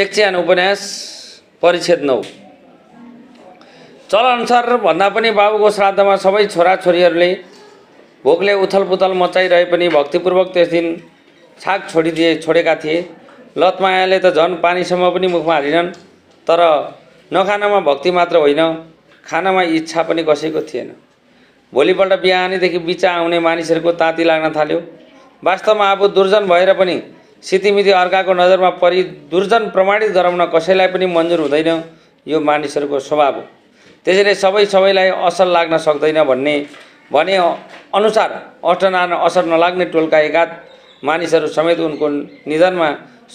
एकच्यान उपन्यास परिच्छेद नौ चलनसार भन्दा पनि बाबुको श्राद्धमा सबै छोराछोरीहरूले भोकले उथलपुथल मचाइरहे पनि भक्तिपूर्वक त्यस दिन छाक छोडिदिए छोडेका थिए लतमायाले त झन् पानीसम्म पनि मुखमा हालिनन् तर नखानामा भक्ति मात्र होइन खानामा इच्छा पनि कसैको थिएन भोलिपल्ट बिहानैदेखि बिचा आउने मानिसहरूको ताती लाग्न थाल्यो वास्तवमा अब दुर्जन भएर पनि सितिमिति अर्काको नजरमा परि दुर्जन प्रमाणित गराउन कसैलाई पनि मन्जुर हुँदैन यो मानिसहरूको स्वभाव हो त्यसैले सबै सबैलाई असर लाग्न सक्दैन भन्ने भने अनुसार अष्टनारायण असर नलाग्ने टोलका एकाध मानिसहरू समेत उनको निधनमा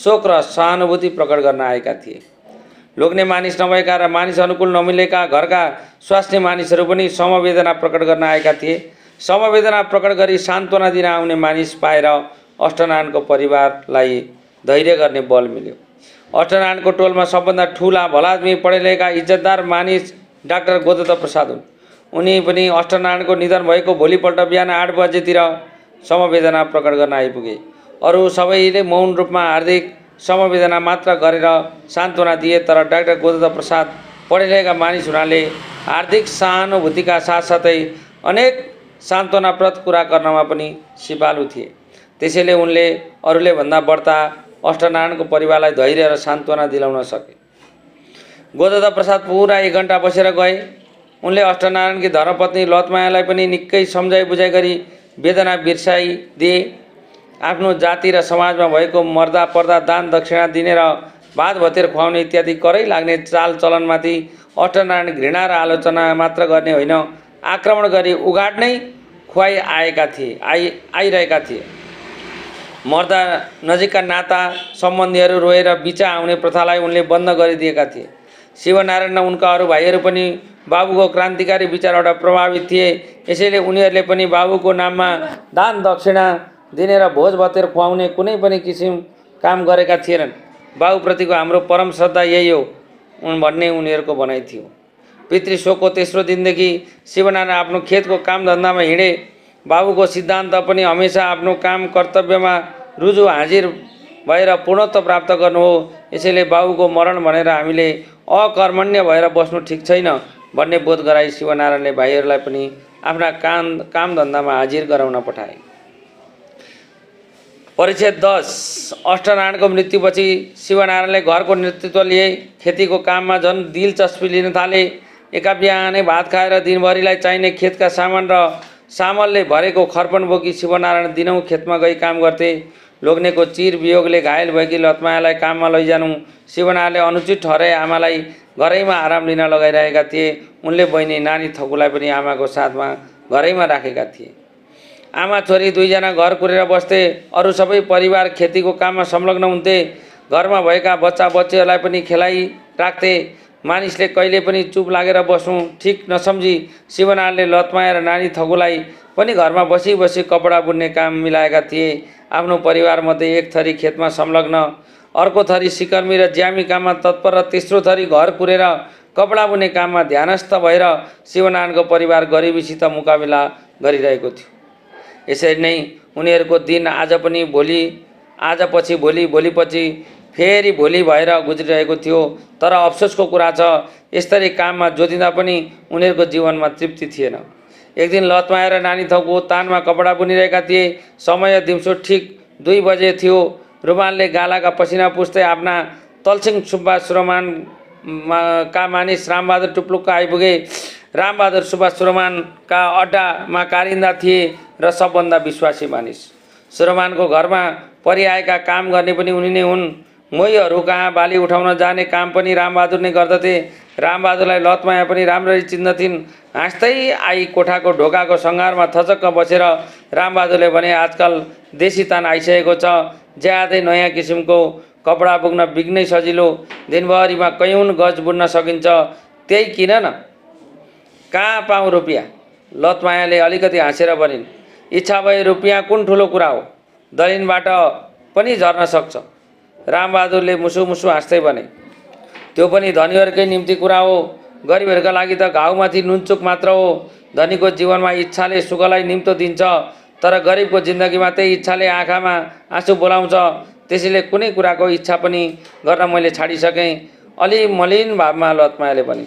शोक र सहानुभूति प्रकट गर्न आएका थिए लोग्ने मानिस नभएका र मानिस अनुकूल नमिलेका घरका स्वास्थ्य मानिसहरू पनि समवेदना प्रकट गर्न आएका थिए समवेदना प्रकट गरी सान्त्वना दिन आउने मानिस पाएर अष्टनारायणको परिवारलाई धैर्य गर्ने बल मिल्यो अष्टनारायणको टोलमा सबभन्दा ठुला भलादमी पढे लेखेका इज्जतदार मानिस डाक्टर गोदत्त प्रसाद हुन् उनी पनि अष्टनारायणको निधन भएको भोलिपल्ट बिहान आठ बजेतिर समवेदना प्रकट गर्न आइपुगे अरू सबैले मौन रूपमा हार्दिक समवेदना मात्र गरेर सान्त्वना दिए तर डाक्टर गोदत्त प्रसाद पढेलेका मानिस हुनाले हार्दिक सहानुभूतिका साथसाथै अनेक सान्त्वनाप्रद कुरा गर्नमा पनि सिपालु थिए त्यसैले उनले अरूले भन्दा बढ्ता अष्टनारायणको परिवारलाई धैर्य र सान्त्वना दिलाउन सके गोदा प्रसाद पुरा एक घन्टा बसेर गए उनले अष्टनारायणकी धर्मपत्नी लतमायालाई पनि निकै सम्झाइ बुझाइ गरी वेदना बिर्साइदिए आफ्नो जाति र समाजमा भएको मर्दा पर्दा दान दक्षिणा दिने र बाध भतेर खुवाउने इत्यादि करै लाग्ने चाल चलनमाथि अष्टनारायण घृणा र आलोचना मात्र गर्ने होइन आक्रमण गरी उगाड नै खुवाइ आएका थिए आइ आइरहेका थिए मर्दा नजिकका नाता सम्बन्धीहरू रोएर बिचा आउने प्रथालाई उनले बन्द गरिदिएका थिए शिवनारायण र उनका अरू भाइहरू पनि बाबुको क्रान्तिकारी विचारबाट प्रभावित थिए यसैले उनीहरूले पनि बाबुको नाममा दान दक्षिणा दिने र भोज भतेर खुवाउने कुनै पनि किसिम काम गरेका थिएनन् बाबुप्रतिको हाम्रो परम श्रद्धा यही हो उन भन्ने उनीहरूको भनाइ थियो पितृ शोकको तेस्रो दिनदेखि शिवनारायण आफ्नो खेतको कामधन्दामा हिँडे बाबुको सिद्धान्त पनि हमेसा आफ्नो काम कर्तव्यमा रुजु हाजिर भएर पूर्णत्व प्राप्त गर्नु हो यसैले बाबुको मरण भनेर हामीले अकर्मण्य भएर बस्नु ठिक छैन भन्ने बोध गराई शिवनारायणले भाइहरूलाई पनि आफ्ना काम कामधन्दामा हाजिर गराउन पठाए परिच्छेद दस अष्टनारायणको मृत्युपछि शिवनारायणले घरको नेतृत्व लिए खेतीको काममा झन् दिलचस्पी लिन थाले एका बिहानै भात खाएर दिनभरिलाई चाहिने खेतका सामान र सामलले भरेको खर्पन बोकी शिवनारायण दिनौँ खेतमा गई काम गर्थे लोग्नेको चिर वियोगले घायल भएकी लतमायालाई काममा लैजानु शिवनाले अनुचित ठहरे आमालाई घरैमा आराम लिन लगाइरहेका थिए उनले बहिनी नानी थकुलाई पनि आमाको साथमा घरैमा राखेका थिए आमा छोरी दुईजना घर कुरेर बस्थे अरू सबै परिवार खेतीको काममा संलग्न हुन्थे घरमा भएका बच्चा बच्चीहरूलाई पनि खेलाइ राख्थे मानिसले कहिले पनि चुप लागेर बस्नु ठिक नसम्झी लतमाया र नानी थकुलाई पनि घरमा बसी बसी कपडा बुन्ने काम मिलाएका थिए आफ्नो परिवारमध्ये एक थरी खेतमा संलग्न अर्को थरी सिकर्मी र ज्यामी काममा तत्पर र तेस्रो थरी घर कुरेर कपडा बुने काममा ध्यानस्थ भएर शिवनारायणको परिवार गरिबीसित मुकाबिला गरिरहेको थियो यसरी नै उनीहरूको दिन आज पनि भोलि आज पछि भोलि भोलि भोलिपछि फेरि भोलि भएर गुज्रिरहेको थियो तर अफसोसको कुरा छ यस्तरी काममा जोतिँदा पनि उनीहरूको जीवनमा तृप्ति थिएन दिन लतमा आएर नानी थपको तानमा कपडा बुनिरहेका थिए समय दिउँसो ठिक दुई बजे थियो रुमालले गालाका पसिना पुस्दै आफ्ना तलसिङ सुब्बा सुरमान का मानिस रामबहादुर टुप्लुक आइपुगे रामबहादुर सुब्बा सुरमानका अड्डामा कारिन्दा थिए र सबभन्दा विश्वासी मानिस सुरमानको घरमा परिआएका काम गर्ने पनि उनी नै हुन् मोहीहरू कहाँ बाली उठाउन जाने काम पनि रामबहादुर नै गर्दथे रामबहादुरलाई लतमाया पनि राम्ररी चिन्दथिन् हाँस्दै आई कोठाको ढोकाको सङ्घारमा थचक्क बसेर रामबहादुरले भने आजकल देशी तान आइसकेको छ ज्यादै नयाँ किसिमको कपडा बोक्न बिग्नै सजिलो दिनभरिमा कैयौँ गज बुन्न सकिन्छ त्यही किन न कहाँ पाउँ रुपियाँ लतमायाले अलिकति हाँसेर भनिन् इच्छा भए रुपियाँ कुन ठुलो कुरा हो दलिनबाट पनि झर्न सक्छ रामबहादुरले मुसु मुसु हाँस्दै भने त्यो पनि धनीहरूकै निम्ति कुरा हो गरिबहरूका लागि त घाउमाथि नुनचुक मात्र हो धनीको जीवनमा इच्छाले सुखलाई निम्तो दिन्छ तर गरिबको जिन्दगीमा त्यही इच्छाले आँखामा आँसु बोलाउँछ त्यसैले कुनै कुराको इच्छा पनि गर्न मैले छाडिसकेँ अलि मलिन भावमा लतमायाले पनि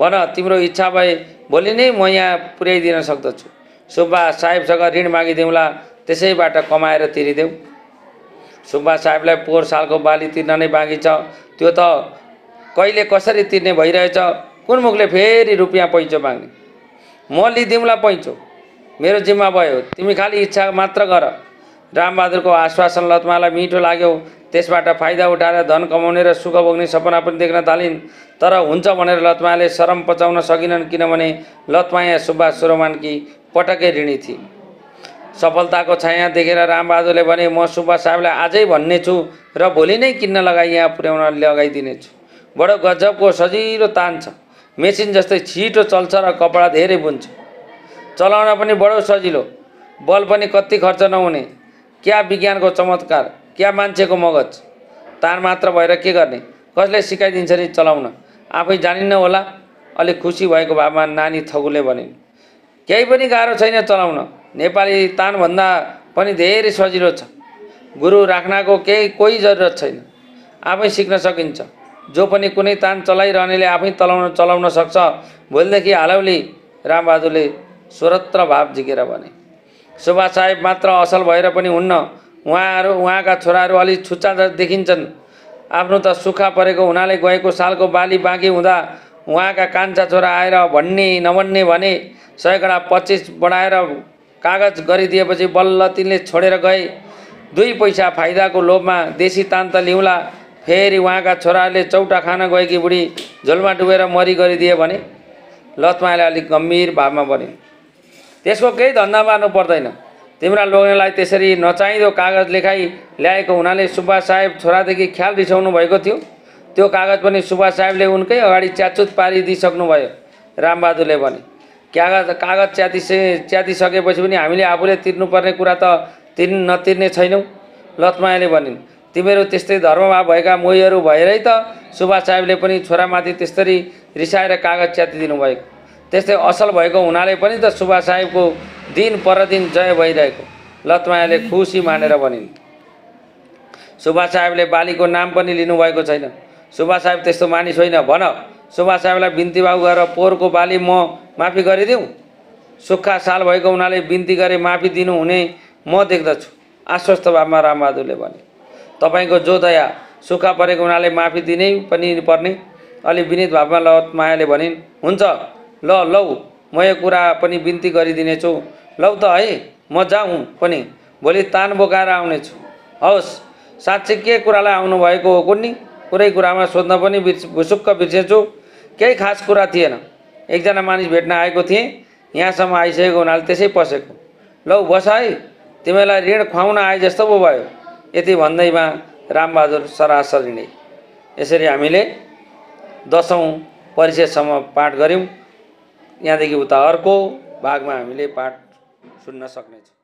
भन तिम्रो इच्छा भए भोलि नै म यहाँ पुर्याइदिन सक्दछु सुब्बा साहेबसँग ऋण मागिदेऊला त्यसैबाट कमाएर तिरिदेऊ सुब्बा साहेबलाई पोहोर सालको बाली तिर्न नै बाँकी छ त्यो त कहिले कसरी तिर्ने भइरहेछ कुन मुखले फेरि रुपियाँ पैँचो माग्ने म लिदिउँला पैँचो मेरो जिम्मा भयो तिमी खालि इच्छा मात्र गर रामबहादुरको आश्वासन लतमालाई मिठो लाग्यो त्यसबाट फाइदा उठाएर धन कमाउने र सुख भोग्ने सपना पनि देख्न थालिन् तर हुन्छ भनेर लतमाले शरम पचाउन सकिनन् किनभने लतमाया सुब्बा सुरमानकी पटकै ऋणी थिए सफलताको छाया देखेर रामबहादुरले भने म सुब्बा साहबलाई आजै भन्ने छु र भोलि नै किन्न लगाई यहाँ पुर्याउन लगाइदिनेछु बडो गजबको सजिलो तान छ मेसिन जस्तै छिटो चल्छ र कपडा धेरै बुन्छ चलाउन पनि बडो सजिलो बल पनि कति खर्च नहुने क्या विज्ञानको चमत्कार क्या मान्छेको मगज तार मात्र भएर के गर्ने कसले सिकाइदिन्छ नि चलाउन आफै जानिन्न होला अलिक खुसी भएको भावमा नानी थगुले भने केही पनि गाह्रो छैन चलाउन नेपाली तानभन्दा पनि धेरै सजिलो छ गुरु राख्नको केही कोही जरुरत छैन आफै सिक्न सकिन्छ जो पनि कुनै तान चलाइरहनेले आफै तलाउन चलाउन सक्छ भोलिदेखि हालौली रामबहादुरले स्वरत्र भाव झिकेर भने सुभाष साहेब मात्र असल भएर पनि हुन्न उहाँहरू उहाँका छोराहरू अलि छुच्चा देखिन्छन् आफ्नो त सुक्खा परेको हुनाले गएको सालको बाली बाँकी हुँदा उहाँका कान्छा छोरा आएर भन्ने नभन्ने भने सयकडा पच्चिस बढाएर कागज गरिदिएपछि बल्ल तिनले छोडेर गए दुई पैसा फाइदाको लोभमा देशी तान तान्त लिउँला फेरि उहाँका छोराहरूले चौटा खान गएकी बुढी झोलमा डुबेर मरि गरिदिए भने लतमाले अलिक गम्भीर भावमा बने त्यसको केही धन्दा मार्नु पर्दैन तिम्रा लोग्नेलाई त्यसरी नचाहिँदो कागज लेखाइ ल्याएको हुनाले सुब्बा साहेब छोरादेखि ख्याल रिसाउनु भएको थियो त्यो कागज पनि सुब्बा साहेबले उनकै अगाडि च्याचुत पारिदिइसक्नुभयो रामबहादुरले भने कागज कागज च्यातिसे च्यातिसकेपछि पनि हामीले आफूले तिर्नुपर्ने कुरा त तिर् नतिर्ने छैनौँ लतमायाले भनिन् तिमीहरू त्यस्तै धर्ममा भएका मोहीहरू भएरै त सुभाष साहेबले पनि छोरामाथि त्यसरी रिसाएर कागज च्यातिदिनु भएको त्यस्तै असल भएको हुनाले पनि त सुभाष साहेबको दिन परदिन जय भइरहेको लतमायाले खुसी मानेर भनिन् सुभाष साहेबले बालीको नाम पनि लिनुभएको छैन सुभाष साहेब त्यस्तो मानिस होइन भन सुभाष साहेबलाई बिन्ती भाउ गरेर पोहोरको बाली म माफी गरिदिउँ सुक्खा साल भएको हुनाले बिन्ती गरे माफी दिनुहुने म देख्दछु आश्वस्त भावमा रामबहादुरले भने तपाईँको जो दया सुखा परेको हुनाले माफी दिनै पनि पर्ने अलि विनित भावमा मायाले भनिन् हुन्छ ल लौ म यो कुरा पनि बिन्ती गरिदिनेछु लौ त है म जाउँ पनि भोलि तान बोकाएर आउनेछु हवस् साँच्चै के कुरालाई आउनुभएको हो कुन्नी कुनै कुरामा सोध्न पनि बिर्स भुसुक्क बिर्सेछु केही खास कुरा थिएन एकजना मानिस भेट्न आएको थिएँ यहाँसम्म आइसकेको हुनाले त्यसै पसेको लौ बस है तिमीलाई ऋण खुवाउन आए जस्तो पो भयो यति भन्दैमा रामबहादुर सरासरी नै यसरी हामीले दसौँ परिचयसम्म पाठ गऱ्यौँ यहाँदेखि उता अर्को भागमा हामीले पाठ सुन्न सक्नेछौँ